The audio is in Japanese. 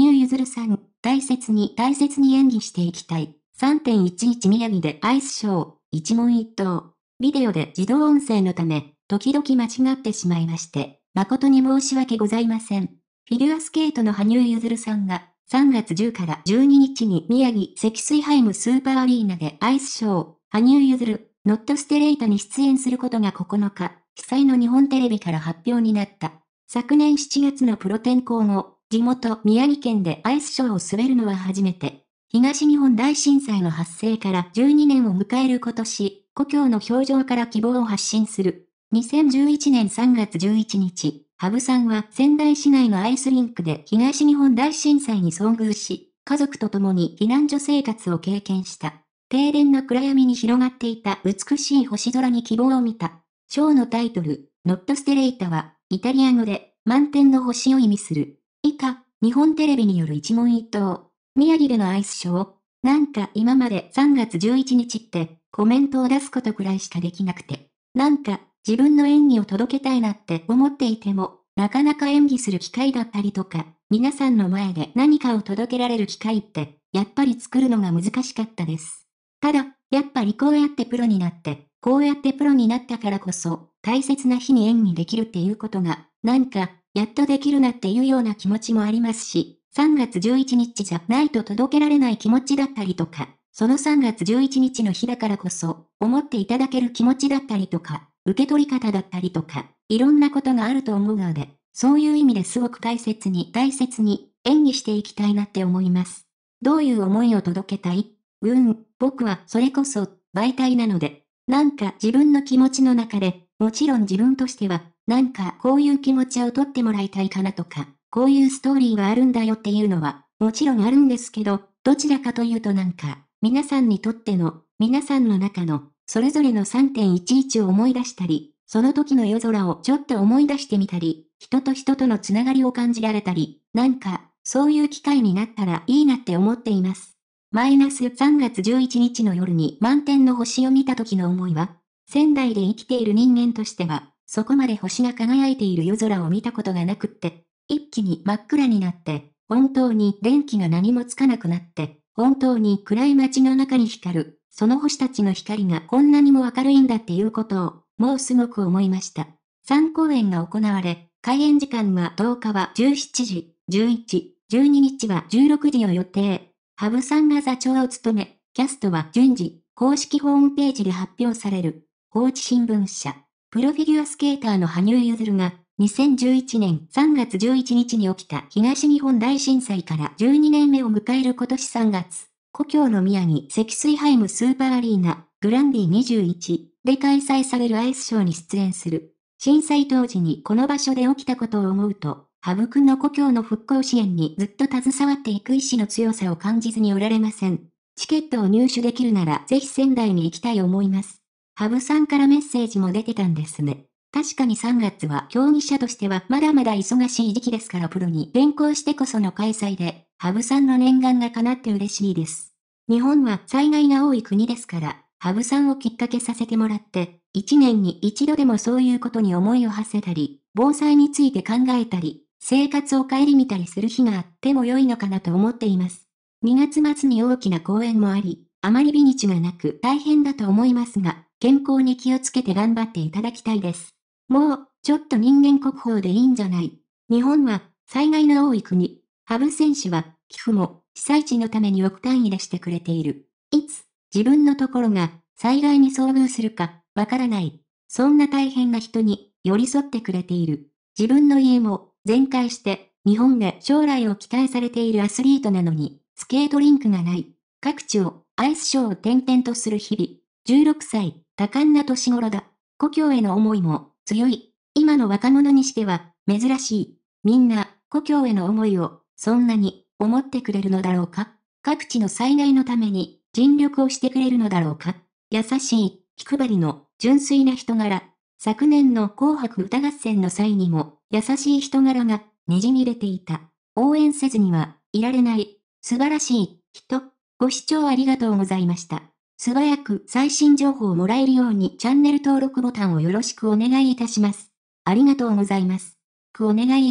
羽生結弦さん、大切に大切に演技していきたい。3.11宮城でアイスショー、一問一答。ビデオで自動音声のため、時々間違ってしまいまして、誠に申し訳ございません。フィギュアスケートの羽生結弦さんが、3月10から12日に宮城積水ハイムスーパーアリーナでアイスショー、羽生結弦、ノットステレイタに出演することが9日、被災の日本テレビから発表になった。昨年7月のプロ転向後、地元宮城県でアイスショーを滑るのは初めて。東日本大震災の発生から12年を迎える今年、故郷の表情から希望を発信する。2011年3月11日、羽生さんは仙台市内のアイスリンクで東日本大震災に遭遇し、家族と共に避難所生活を経験した。停電の暗闇に広がっていた美しい星空に希望を見た。ショーのタイトル、ノットステレイタは、イタリア語で、満点の星を意味する。日、日本テレビによる一問一答。宮城でのアイスショー。なんか今まで3月11日ってコメントを出すことくらいしかできなくて。なんか自分の演技を届けたいなって思っていても、なかなか演技する機会だったりとか、皆さんの前で何かを届けられる機会って、やっぱり作るのが難しかったです。ただ、やっぱりこうやってプロになって、こうやってプロになったからこそ、大切な日に演技できるっていうことが、なんか、やっとできるなっていうような気持ちもありますし、3月11日じゃないと届けられない気持ちだったりとか、その3月11日の日だからこそ、思っていただける気持ちだったりとか、受け取り方だったりとか、いろんなことがあると思うので、そういう意味ですごく大切に大切に演技していきたいなって思います。どういう思いを届けたいうん、僕はそれこそ媒体なので、なんか自分の気持ちの中で、もちろん自分としてはなんかこういう気持ちを取ってもらいたいかなとか、こういうストーリーがあるんだよっていうのは、もちろんあるんですけど、どちらかというとなんか、皆さんにとっての、皆さんの中の、それぞれの3.11を思い出したり、その時の夜空をちょっと思い出してみたり、人と人とのつながりを感じられたり、なんか、そういう機会になったらいいなって思っています。マイナス3月11日の夜に満天の星を見た時の思いは、仙台で生きている人間としては、そこまで星が輝いている夜空を見たことがなくって、一気に真っ暗になって、本当に電気が何もつかなくなって、本当に暗い街の中に光る、その星たちの光がこんなにも明るいんだっていうことを、もうすごく思いました。参公演が行われ、開演時間は10日は17時、11、12日は16時を予定。ハブさんが座長を務め、キャストは順次、公式ホームページで発表される。放置新聞社。プロフィギュアスケーターの羽生結弦が、2011年3月11日に起きた東日本大震災から12年目を迎える今年3月、故郷の宮城積水ハイムスーパーアリーナ、グランディ21で開催されるアイスショーに出演する。震災当時にこの場所で起きたことを思うと、羽生くんの故郷の復興支援にずっと携わっていく意志の強さを感じずにおられません。チケットを入手できるならぜひ仙台に行きたい思います。羽生さんからメッセージも出てたんですね。確かに3月は競技者としてはまだまだ忙しい時期ですからプロに転向してこその開催で、羽生さんの念願が叶って嬉しいです。日本は災害が多い国ですから、羽生さんをきっかけさせてもらって、1年に一度でもそういうことに思いを馳せたり、防災について考えたり、生活を顧みたりする日があっても良いのかなと思っています。2月末に大きな公演もあり、あまり日にちがなく大変だと思いますが、健康に気をつけて頑張っていただきたいです。もう、ちょっと人間国宝でいいんじゃない。日本は、災害の多い国。羽生選手は、寄付も、被災地のために億単位でしてくれている。いつ、自分のところが、災害に遭遇するか、わからない。そんな大変な人に、寄り添ってくれている。自分の家も、全壊して、日本で将来を期待されているアスリートなのに、スケートリンクがない。各地を、アイスショーを転々とする日々。16歳、多感な年頃だ。故郷への思いも強い。今の若者にしては珍しい。みんな、故郷への思いをそんなに思ってくれるのだろうか各地の災害のために尽力をしてくれるのだろうか優しい、気配りの純粋な人柄。昨年の紅白歌合戦の際にも優しい人柄が滲み出ていた。応援せずにはいられない。素晴らしい人。ご視聴ありがとうございました。素早く最新情報をもらえるようにチャンネル登録ボタンをよろしくお願いいたします。ありがとうございます。くお願いいた